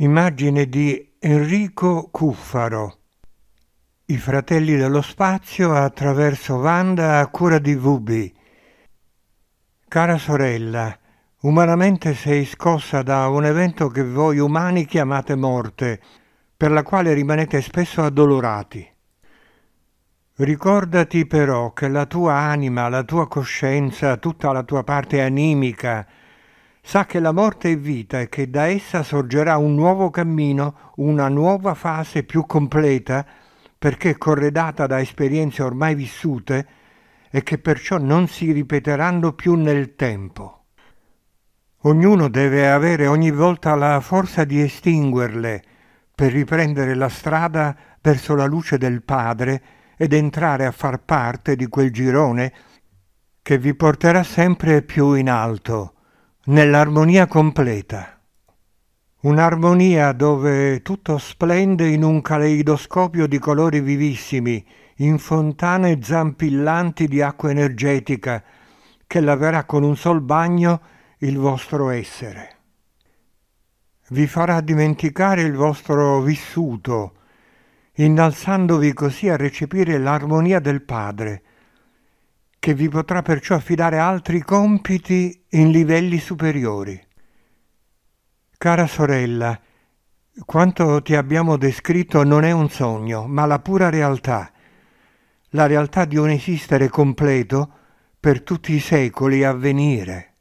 Immagine di Enrico Cuffaro. I fratelli dello spazio attraverso Wanda a cura di Vubi. Cara sorella, umanamente sei scossa da un evento che voi umani chiamate morte, per la quale rimanete spesso addolorati. Ricordati però che la tua anima, la tua coscienza, tutta la tua parte animica, Sa che la morte è vita e che da essa sorgerà un nuovo cammino, una nuova fase più completa, perché corredata da esperienze ormai vissute e che perciò non si ripeteranno più nel tempo. Ognuno deve avere ogni volta la forza di estinguerle per riprendere la strada verso la luce del Padre ed entrare a far parte di quel girone che vi porterà sempre più in alto, nell'armonia completa, un'armonia dove tutto splende in un caleidoscopio di colori vivissimi, in fontane zampillanti di acqua energetica che laverà con un sol bagno il vostro essere. Vi farà dimenticare il vostro vissuto, innalzandovi così a recepire l'armonia del Padre, che vi potrà perciò affidare altri compiti in livelli superiori. Cara sorella, quanto ti abbiamo descritto non è un sogno, ma la pura realtà, la realtà di un esistere completo per tutti i secoli a venire.